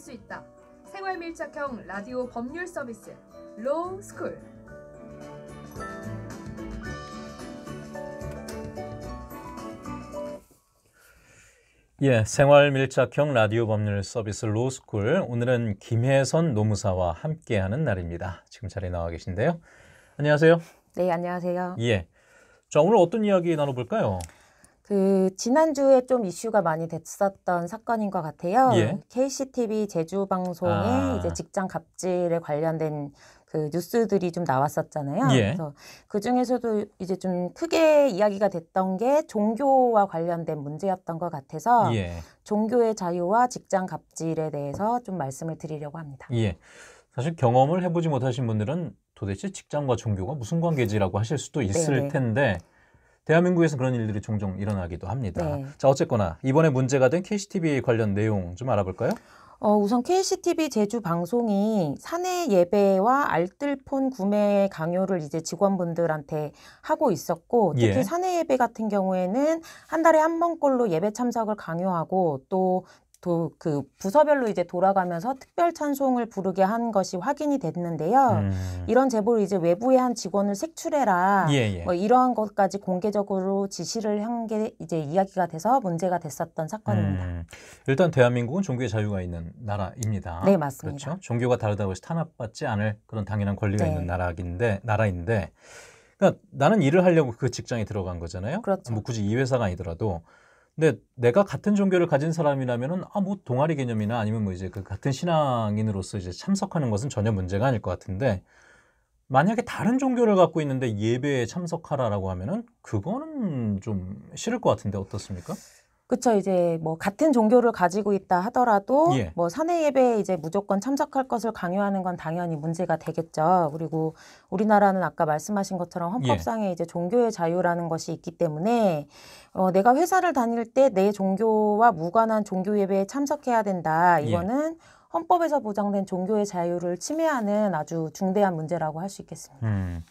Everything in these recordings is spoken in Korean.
수 있다. 생활 밀착형 라디오 법률 서비스 로 스쿨. 예, 생활 밀착형 라디오 법률 서비스 로스쿨 오늘은 김혜선 노무사와 함께하는 날입니다. 지금 자리에 나와 계신데요. 안녕하세요. 네, 안녕하세요. 예. 자, 오늘 어떤 이야기 나눠볼까요? 그 지난주에 좀 이슈가 많이 됐었던 사건인 것 같아요. 예. KCTV 제주 방송의 아. 이제 직장 갑질에 관련된 그 뉴스들이 좀 나왔었잖아요. 예. 그래서 그 중에서도 이제 좀 크게 이야기가 됐던 게 종교와 관련된 문제였던 것 같아서 예. 종교의 자유와 직장 갑질에 대해서 좀 말씀을 드리려고 합니다. 예. 사실 경험을 해보지 못하신 분들은 도대체 직장과 종교가 무슨 관계지라고 하실 수도 있을 네네. 텐데 대한민국에서 그런 일들이 종종 일어나기도 합니다. 네. 자, 어쨌거나 이번에 문제가 된 KCTV 관련 내용 좀 알아볼까요? 어, 우선 KCTV 제주 방송이 사내 예배와 알뜰폰 구매 강요를 이제 직원분들한테 하고 있었고 특히 예. 사내 예배 같은 경우에는 한 달에 한 번꼴로 예배 참석을 강요하고 또 도, 그 부서별로 이제 돌아가면서 특별 찬송을 부르게 한 것이 확인이 됐는데요. 음. 이런 제보를 이제 외부의 한 직원을 색출해라. 예, 예. 뭐 이러한 것까지 공개적으로 지시를 한 게 이제 이야기가 돼서 문제가 됐었던 사건입니다. 음. 일단 대한민국은 종교의 자유가 있는 나라입니다. 네, 맞습니다. 그렇죠? 종교가 다르다고 해서 탄압받지 않을 그런 당연한 권리가 네. 있는 나라인데 나라인데 그러니까 나는 일을 하려고 그 직장에 들어간 거잖아요. 그렇죠. 뭐 굳이 이 회사가 아니더라도 근데 내가 같은 종교를 가진 사람이라면은 아 뭐 동아리 개념이나 아니면 뭐 이제 그 같은 신앙인으로서 이제 참석하는 것은 전혀 문제가 아닐 것 같은데 만약에 다른 종교를 갖고 있는데 예배에 참석하라라고 하면은 그거는 좀 싫을 것 같은데 어떻습니까? 그쵸 이제 뭐 같은 종교를 가지고 있다 하더라도 예. 뭐 사내 예배에 이제 무조건 참석할 것을 강요하는 건 당연히 문제가 되겠죠. 그리고 우리나라는 아까 말씀하신 것처럼 예. 헌법상에 예. 이제 종교의 자유라는 것이 있기 때문에 어 내가 회사를 다닐 때 내 종교와 무관한 종교 예배에 참석해야 된다. 예. 이거는 예. 헌법에서 보장된 종교의 자유를 침해하는 아주 중대한 문제라고 할 수 있겠습니다. 음.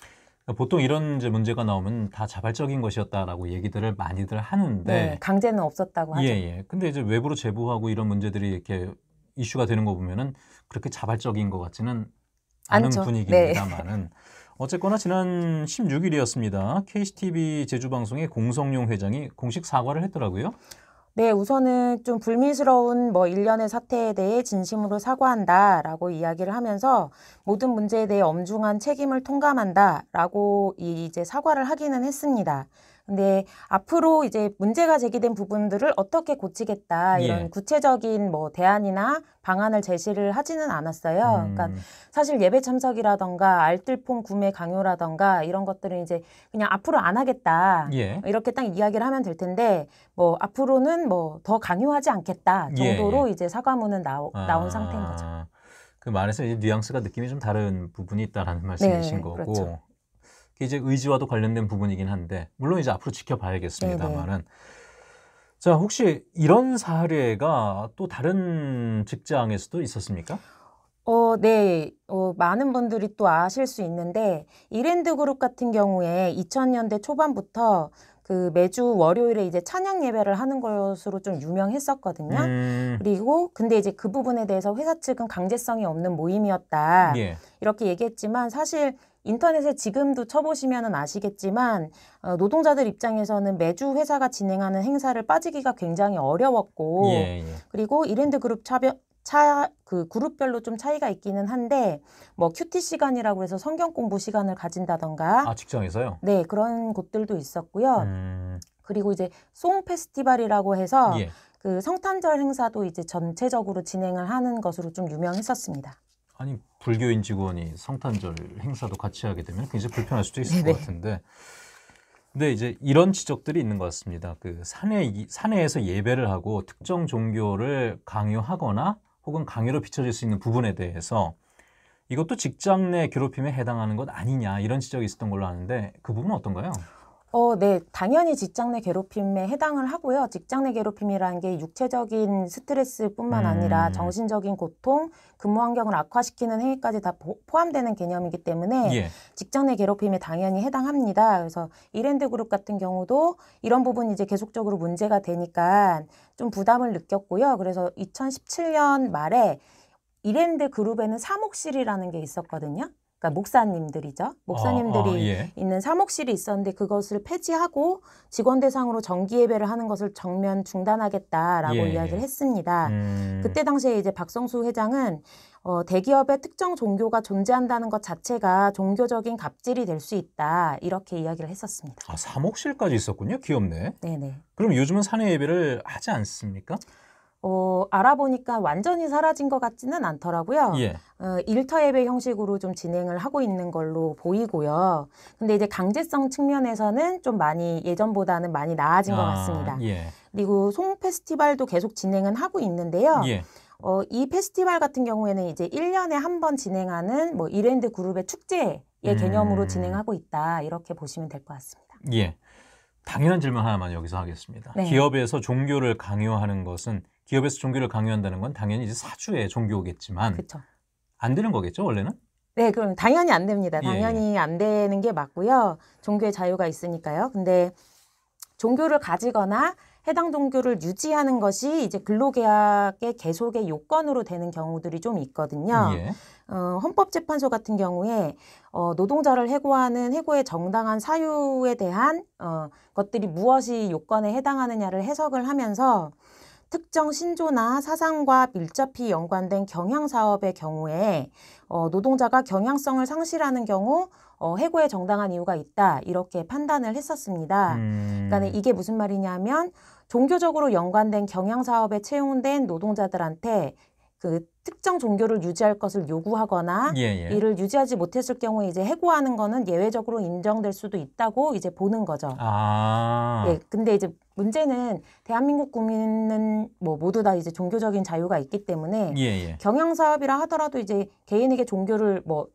보통 이런 이제 문제가 나오면 다 자발적인 것이었다라고 얘기들을 많이들 하는데 네, 강제는 없었다고 예, 하죠. 예, 예. 근데 이제 외부로 제보하고 이런 문제들이 이렇게 이슈가 되는 거 보면은 그렇게 자발적인 것 같지는 않은 분위기입니다만은 네. 어쨌거나 지난 16일이었습니다. KCTV 제주 방송의 공성용 회장이 공식 사과를 했더라고요. 네, 우선은 좀 불미스러운 뭐 일련의 사태에 대해 진심으로 사과한다 라고 이야기를 하면서 모든 문제에 대해 엄중한 책임을 통감한다 라고 이제 사과를 하기는 했습니다. 근데 앞으로 이제 문제가 제기된 부분들을 어떻게 고치겠다 이런 예. 구체적인 뭐 대안이나 방안을 제시를 하지는 않았어요. 그러니까 음. 그러니까 사실 예배 참석이라던가 알뜰폰 구매 강요라던가 이런 것들은 이제 그냥 앞으로 안 하겠다. 예. 이렇게 딱 이야기를 하면 될 텐데 뭐 앞으로는 뭐 더 강요하지 않겠다 예, 정도로 예. 이제 사과문은 나오, 아. 나온 상태인 거죠. 그 말에서 이제 뉘앙스가 느낌이 좀 다른 부분이 있다라는 네, 말씀이신 네, 거고 그렇죠. 이제 의지와도 관련된 부분이긴 한데 물론 이제 앞으로 지켜봐야겠습니다만은 네, 네. 자 혹시 이런 사례가 또 다른 직장에서도 있었습니까? 어, 네. 어, 많은 분들이 또 아실 수 있는데 이랜드 그룹 같은 경우에 2000년대 초반부터 그 매주 월요일에 이제 찬양 예배를 하는 것으로 좀 유명했었거든요. 음. 그리고 근데 이제 그 부분에 대해서 회사 측은 강제성이 없는 모임이었다. 예. 이렇게 얘기했지만 사실 인터넷에 지금도 쳐보시면 아시겠지만 어, 노동자들 입장에서는 매주 회사가 진행하는 행사를 빠지기가 굉장히 어려웠고 예, 예. 그리고 이랜드 그룹 차별 차, 그 그룹별로 좀 차이가 있기는 한데, 뭐, 큐티 시간이라고 해서 성경 공부 시간을 가진다던가. 아, 직장에서요? 네, 그런 곳들도 있었고요. 음... 그리고 이제 송 페스티벌이라고 해서 예. 그 성탄절 행사도 이제 전체적으로 진행을 하는 것으로 좀 유명했었습니다. 아니 불교인 직원이 성탄절 행사도 같이 하게 되면 굉장히 불편할 수도 있을 네. 것 같은데 근데 이제 이런 지적들이 있는 것 같습니다. 그 사내 사내에서 예배를 하고 특정 종교를 강요하거나 혹은 강요로 비춰질 수 있는 부분에 대해서 이것도 직장 내 괴롭힘에 해당하는 것 아니냐 이런 지적이 있었던 걸로 아는데 그 부분은 어떤가요? 어, 네. 당연히 직장 내 괴롭힘에 해당을 하고요. 직장 내 괴롭힘이라는 게 육체적인 스트레스뿐만 아니라 음. 정신적인 고통, 근무 환경을 악화시키는 행위까지 다 보, 포함되는 개념이기 때문에 예. 직장 내 괴롭힘에 당연히 해당합니다. 그래서 이랜드 그룹 같은 경우도 이런 부분이 이제 계속적으로 문제가 되니까 좀 부담을 느꼈고요. 그래서 2017년 말에 이랜드 그룹에는 사목실이라는 게 있었거든요. 그러니까 목사님들이죠. 목사님들이 아, 아, 예. 있는 사목실이 있었는데 그것을 폐지하고 직원 대상으로 정기 예배를 하는 것을 정면 중단하겠다라고 예. 이야기를 했습니다. 음. 그때 당시에 이제 박성수 회장은 어, 대기업의 특정 종교가 존재한다는 것 자체가 종교적인 갑질이 될 수 있다 이렇게 이야기를 했었습니다. 아 사목실까지 있었군요. 귀엽네. 네네. 그럼 요즘은 사내 예배를 하지 않습니까? 어, 알아보니까 완전히 사라진 것 같지는 않더라고요. 예. 어, 일터 예배 형식으로 좀 진행을 하고 있는 걸로 보이고요. 근데 이제 강제성 측면에서는 좀 많이 예전보다는 많이 나아진 아, 것 같습니다. 예. 그리고 송 페스티벌도 계속 진행은 하고 있는데요. 예. 어, 이 페스티벌 같은 경우에는 이제 1년에 한 번 진행하는 뭐 이랜드 그룹의 축제의 음. 개념으로 진행하고 있다. 이렇게 보시면 될 것 같습니다. 예. 당연한 질문 하나만 여기서 하겠습니다. 네. 기업에서 종교를 강요하는 것은 기업에서 종교를 강요한다는 건 당연히 이제 사주의 종교겠지만 안 되는 거겠죠 원래는? 네, 그럼 당연히 안 됩니다. 예, 예. 당연히 예. 안 되는 게 맞고요. 종교의 자유가 있으니까요. 근데 종교를 가지거나 해당 종교를 유지하는 것이 이제 근로계약의 계속의 요건으로 되는 경우들이 좀 있거든요. 예. 어, 헌법재판소 같은 경우에 어, 노동자를 해고하는 해고의 정당한 사유에 대한 어, 것들이 무엇이 요건에 해당하느냐를 해석을 하면서 특정 신조나 사상과 밀접히 연관된 경향 사업의 경우에 어, 노동자가 경향성을 상실하는 경우 어, 해고에 정당한 이유가 있다 이렇게 판단을 했었습니다. 음. 그러니까 이게 무슨 말이냐면 종교적으로 연관된 경향 사업에 채용된 노동자들한테 그 특정 종교를 유지할 것을 요구하거나 예, 예. 이를 유지하지 못했을 경우에 이제 해고하는 거는 예외적으로 인정될 수도 있다고 이제 보는 거죠. 아. 예, 근데 이제 문제는 대한민국 국민은 뭐 모두 다 이제 종교적인 자유가 있기 때문에 예, 예. 경영 사업이라 하더라도 이제 개인에게 종교를 뭐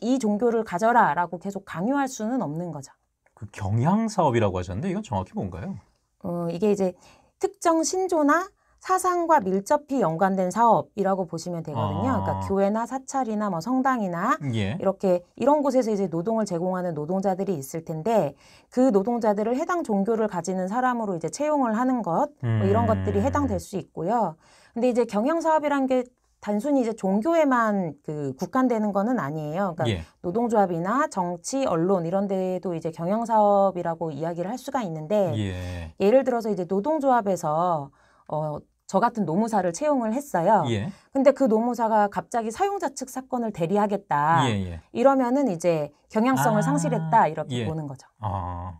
이 종교를 가져라라고 계속 강요할 수는 없는 거죠. 그 경향 사업이라고 하셨는데 이건 정확히 뭔가요? 어, 이게 이제 특정 신조나 사상과 밀접히 연관된 사업이라고 보시면 되거든요. 그러니까 아. 그러니까 교회나 사찰이나 뭐 성당이나 예. 이렇게 이런 곳에서 이제 노동을 제공하는 노동자들이 있을 텐데 그 노동자들을 해당 종교를 가지는 사람으로 이제 채용을 하는 것뭐 이런 것들이 음. 해당될 수 있고요. 근데 이제 경영 사업이란 게 단순히 이제 종교에만 그 국한되는 거는 아니에요. 그러니까 예. 노동조합이나 정치, 언론 이런 데도 이제 경영 사업이라고 이야기를 할 수가 있는데 예. 예를 들어서 이제 노동조합에서 어, 저 같은 노무사를 채용을 했어요. 예. 근데 그 노무사가 갑자기 사용자 측 사건을 대리하겠다. 예예. 예. 이러면은 이제 경향성을 아~ 상실했다 이렇게 예. 보는 거죠. 아.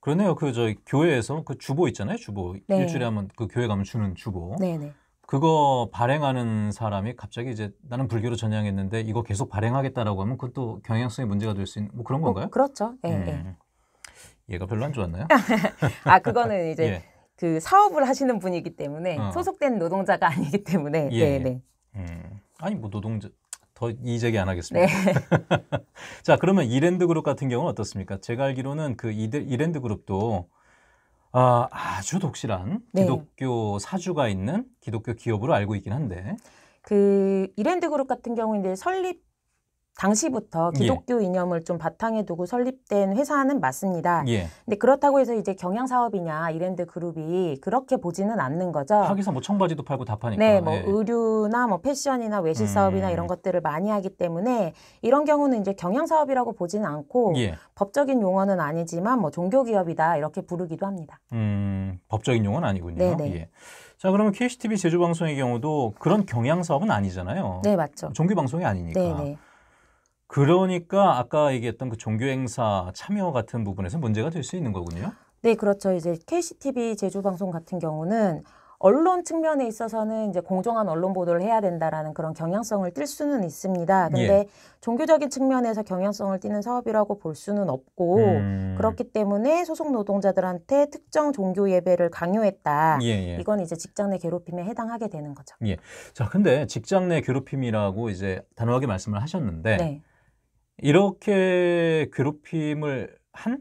그러네요. 그 저 교회에서 그 주보 있잖아요. 주보 네. 일주일에 한번 그 교회 가면 주는 주보. 네네. 네. 그거 발행하는 사람이 갑자기 이제 나는 불교로 전향했는데 이거 계속 발행하겠다라고 하면 그것도 경향성의 문제가 될 수 있는 뭐 그런 어, 건가요? 어, 그렇죠. 예, 예. 음. 예. 얘가 별로 안 좋았나요? 아 그거는 이제 예. 그 사업을 하시는 분이기 때문에 어. 소속된 노동자가 아니기 때문에 예 네, 예. 네, 음. 아니 뭐 노동자 더이 제기 안 하겠습니다. 네. 자 그러면 이랜드 그룹 같은 경우는 어떻습니까? 제가 알기로는 그 이랜드 그룹도 아, 아주 독실한 네. 기독교 사주가 있는 기독교 기업으로 알고 있긴 한데 그 이랜드 그룹 같은 경우는 이제 설립 당시부터 예. 기독교 예. 이념을 좀 바탕에 두고 설립된 회사는 맞습니다. 예. 근데 그렇다고 해서 이제 경영 사업이냐 이랜드 그룹이 그렇게 보지는 않는 거죠. 하기사 뭐 청바지도 팔고 다 파니까. 네, 뭐 예. 의류나 뭐 패션이나 외식 음. 사업이나 음. 이런 것들을 많이 하기 때문에 이런 경우는 이제 경영 사업이라고 보지는 않고 예. 법적인 용어는 아니지만 뭐 종교 기업이다 이렇게 부르기도 합니다. 음, 법적인 용어는 아니군요. 네, 네. 예. 자 그러면 KCTV 제주 방송의 경우도 그런 경향 사업은 아니잖아요. 네 맞죠. 종교 방송이 아니니까. 네, 네. 그러니까 아까 얘기했던 그 종교 행사 참여 같은 부분에서 문제가 될 수 있는 거군요. 네, 그렇죠. 이제 KCTV 제주 방송 같은 경우는 언론 측면에 있어서는 이제 공정한 언론 보도를 해야 된다라는 그런 경향성을 띨 수는 있습니다. 예. 근데 예. 종교적인 측면에서 경향성을 띠는 사업이라고 볼 수는 없고 음. 그렇기 때문에 소속 노동자들한테 특정 종교 예배를 강요했다. 예예. 예. 이건 이제 직장 내 괴롭힘에 해당하게 되는 거죠. 예. 자, 근데 직장 내 괴롭힘이라고 이제 단호하게 말씀을 하셨는데 네. 이렇게 괴롭힘을 한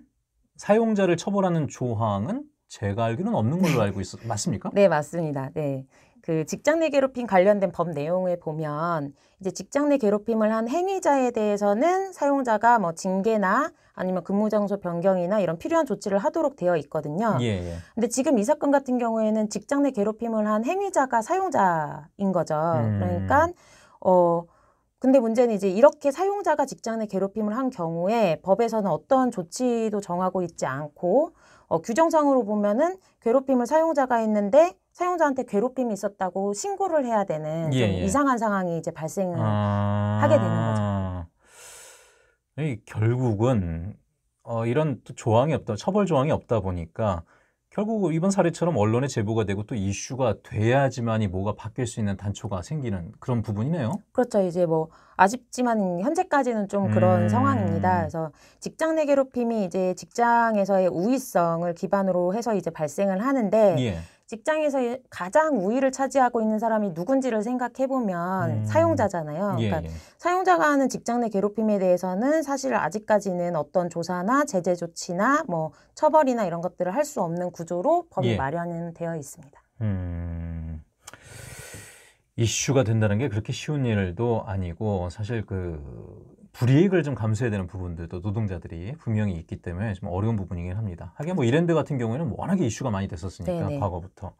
사용자를 처벌하는 조항은 제가 알기로는 없는 걸로 네. 알고 있어 맞습니까? 네, 맞습니다. 네. 그 직장 내 괴롭힘 관련된 법 내용을 보면 이제 직장 내 괴롭힘을 한 행위자에 대해서는 사용자가 뭐 징계나 아니면 근무 장소 변경이나 이런 필요한 조치를 하도록 되어 있거든요. 예, 예. 근데 지금 이 사건 같은 경우에는 직장 내 괴롭힘을 한 행위자가 사용자인 거죠. 음... 그러니까 어 근데 문제는 이제 이렇게 사용자가 직장 내 괴롭힘을 한 경우에 법에서는 어떠한 조치도 정하고 있지 않고 어, 규정상으로 보면은 괴롭힘을 사용자가 했는데 사용자한테 괴롭힘이 있었다고 신고를 해야 되는 예, 좀 예. 이상한 상황이 이제 발생을 아... 하게 되는 거죠. 결국은 어, 이런 조항이 없다, 처벌 조항이 없다 보니까 결국 이번 사례처럼 언론의 제보가 되고 또 이슈가 돼야지만이 뭐가 바뀔 수 있는 단초가 생기는 그런 부분이네요. 그렇죠. 이제 뭐 아쉽지만 현재까지는 좀 그런 음... 상황입니다. 그래서 직장 내 괴롭힘이 이제 직장에서의 우위성을 기반으로 해서 이제 발생을 하는데 예. 직장에서 가장 우위를 차지하고 있는 사람이 누군지를 생각해 보면 음. 사용자잖아요. 예, 그러니까 예. 사용자가 하는 직장 내 괴롭힘에 대해서는 사실 아직까지는 어떤 조사나 제재 조치나 뭐 처벌이나 이런 것들을 할 수 없는 구조로 법이 예. 마련은 되어 있습니다. 음. 이슈가 된다는 게 그렇게 쉬운 일도 아니고 사실 그 불이익을 좀 감수해야 되는 부분들도 노동자들이 분명히 있기 때문에 좀 어려운 부분이긴 합니다. 하긴 뭐 이랜드 같은 경우에는 워낙에 이슈가 많이 됐었으니까 네네. 과거부터.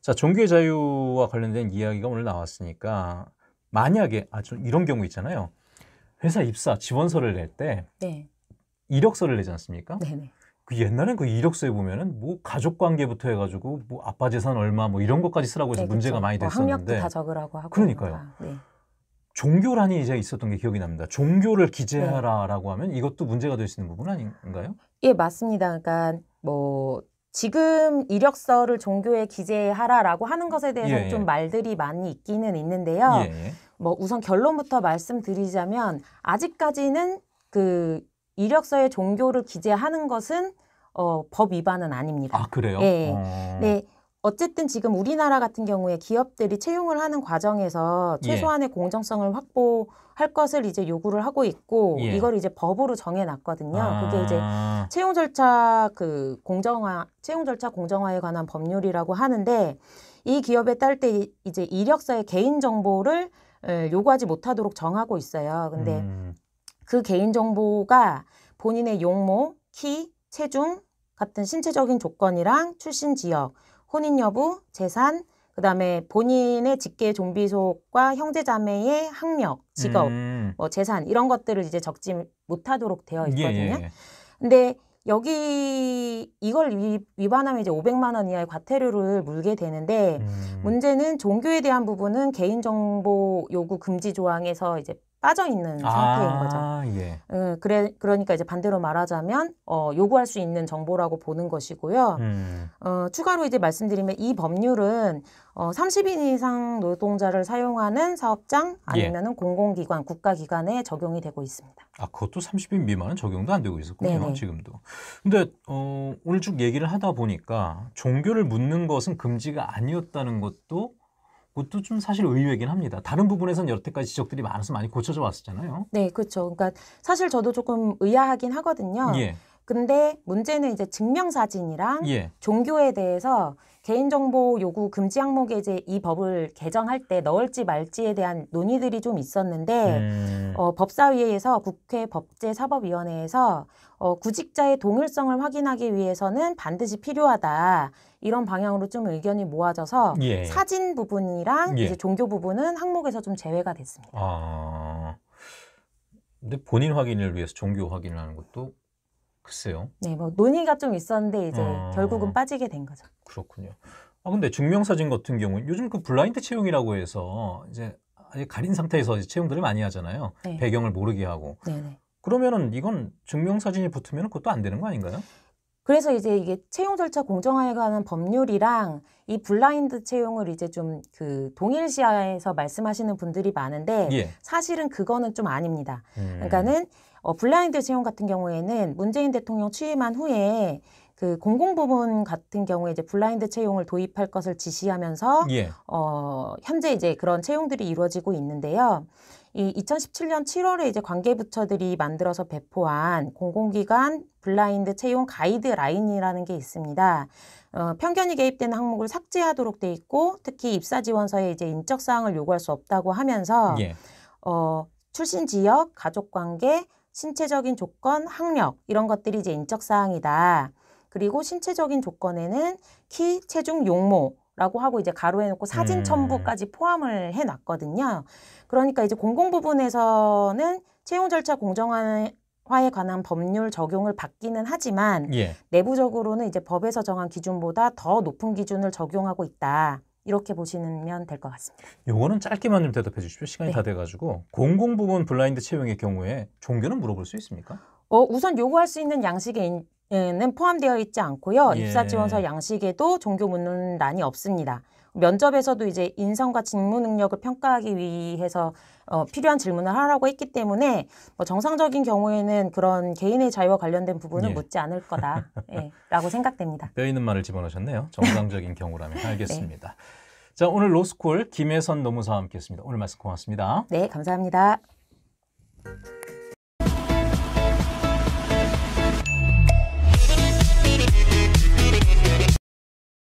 자 종교의 자유와 관련된 이야기가 오늘 나왔으니까 만약에 아좀 이런 경우 있잖아요. 회사 입사 지원서를 낼때 네. 이력서를 내지 않습니까? 네네. 그 옛날엔 그 이력서에 보면은 뭐 가족 관계부터 해가지고 뭐 아빠 재산 얼마 뭐 이런 것까지 쓰라고 해서 네, 문제가 많이 됐었는데 뭐 학력도 다 적으라고 하고 그러니까요. 네. 종교란이 이제 있었던 게 기억이 납니다. 종교를 기재하라라고 네. 하면 이것도 문제가 될 수 있는 부분 아닌가요? 예, 맞습니다. 그러니까 뭐 지금 이력서를 종교에 기재하라라고 하는 것에 대해서 예, 예. 좀 말들이 많이 있기는 있는데요. 예, 뭐 우선 결론부터 말씀드리자면 아직까지는 그 이력서에 종교를 기재하는 것은 어, 법 위반은 아닙니다. 아 그래요? 예. 어... 네, 어쨌든 지금 우리나라 같은 경우에 기업들이 채용을 하는 과정에서 예. 최소한의 예. 공정성을 확보할 것을 이제 요구를 하고 있고 예. 이걸 이제 법으로 정해놨거든요. 아. 그게 이제 채용 절차 그 공정화 채용 절차 공정화에 관한 법률이라고 하는데 이 기업에 딸 때 이제 이력서의 개인 정보를 요구하지 못하도록 정하고 있어요. 근데 음. 그 개인 정보가 본인의 용모, 키, 체중 같은 신체적인 조건이랑 출신 지역 혼인 여부, 재산, 그 다음에 본인의 직계 좀비 속과 형제자매의 학력, 직업, 음. 뭐 재산 이런 것들을 이제 적지 못하도록 되어 예, 있거든요. 예, 예. 근데 여기 이걸 위, 반하면 이제 500만 원 이하의 과태료를 물게 되는데 음. 문제는 종교에 대한 부분은 개인정보 요구 금지 조항에서 이제 빠져 있는 아, 상태인 거죠. 예. 음, 그래 그러니까 이제 반대로 말하자면 어, 요구할 수 있는 정보라고 보는 것이고요. 음. 어, 추가로 이제 말씀드리면 이 법률은 어, 30인 이상 노동자를 사용하는 사업장 아니면은 예. 공공기관, 국가기관에 적용이 되고 있습니다. 아 그것도 30인 미만은 적용도 안 되고 있었군요 네네. 지금도. 근데 어, 오늘 쭉 얘기를 하다 보니까 종교를 묻는 것은 금지가 아니었다는 것도 그것도 좀 사실 의외이긴 합니다. 다른 부분에서는 여태까지 지적들이 많아서 많이 고쳐져 왔었잖아요. 네, 그렇죠. 그러니까 사실 저도 조금 의아하긴 하거든요. 예. 근데 문제는 이제 증명사진이랑 예. 종교에 대해서 개인정보 요구 금지 항목에 이제 이 법을 개정할 때 넣을지 말지에 대한 논의들이 좀 있었는데 음. 어, 법사위에서 국회 법제사법위원회에서 어, 구직자의 동일성을 확인하기 위해서는 반드시 필요하다. 이런 방향으로 좀 의견이 모아져서 예. 사진 부분이랑 예. 이제 종교 부분은 항목에서 좀 제외가 됐습니다. 아. 근데 본인 확인을 위해서 종교 확인을 하는 것도 글쎄요. 네, 뭐 논의가 좀 있었는데 이제 아... 결국은 빠지게 된 거죠. 그렇군요. 아 근데 증명사진 같은 경우 요즘 그 블라인드 채용이라고 해서 이제 아예 가린 상태에서 채용들을 많이 하잖아요. 네. 배경을 모르게 하고. 네, 네. 그러면은 이건 증명사진이 붙으면 그것도 안 되는 거 아닌가요? 그래서 이제 이게 채용 절차 공정화에 관한 법률이랑 이 블라인드 채용을 이제 좀 그 동일시에서 하 말씀하시는 분들이 많은데 예. 사실은 그거는 좀 아닙니다. 음. 그러니까는 어, 블라인드 채용 같은 경우에는 문재인 대통령 취임한 후에 그 공공부문 같은 경우에 이제 블라인드 채용을 도입할 것을 지시하면서 예. 어, 현재 이제 그런 채용들이 이루어지고 있는데요. 이 2017년 7월에 이제 관계부처들이 만들어서 배포한 공공기관 블라인드 채용 가이드라인이라는 게 있습니다. 어, 편견이 개입되는 항목을 삭제하도록 돼 있고 특히 입사 지원서에 이제 인적 사항을 요구할 수 없다고 하면서 예. 어, 출신 지역, 가족 관계, 신체적인 조건, 학력 이런 것들이 이제 인적 사항이다. 그리고 신체적인 조건에는 키, 체중, 용모 라고 하고 이제 가로해놓고 사진 네. 첨부까지 포함을 해놨거든요. 그러니까 이제 공공 부분에서는 채용 절차 공정화 에 관한 법률 적용을 받기는 하지만 예. 내부적으로는 이제 법에서 정한 기준보다 더 높은 기준을 적용하고 있다. 이렇게 보시면 될 것 같습니다. 요거는 짧게만 좀 대답해 주십시오. 시간이 네. 다 돼가지고 공공 부문 블라인드 채용의 경우에 종교는 물어볼 수 있습니까? 어, 우선 요구할 수 있는 양식의 는 포함되어 있지 않고요. 예. 입사 지원서 양식에도 종교 묻는란이 없습니다. 면접에서도 이제 인성과 직무 능력을 평가하기 위해서 어, 필요한 질문을 하라고 했기 때문에 뭐 정상적인 경우에는 그런 개인의 자유와 관련된 부분은 예. 묻지 않을 거다라고 예, 생각됩니다. 뼈 있는 말을 집어넣으셨네요. 정상적인 경우라면 네. 알겠습니다. 네. 자 오늘 로스쿨 김혜선 노무사와 함께했습니다. 오늘 말씀 고맙습니다. 네 감사합니다.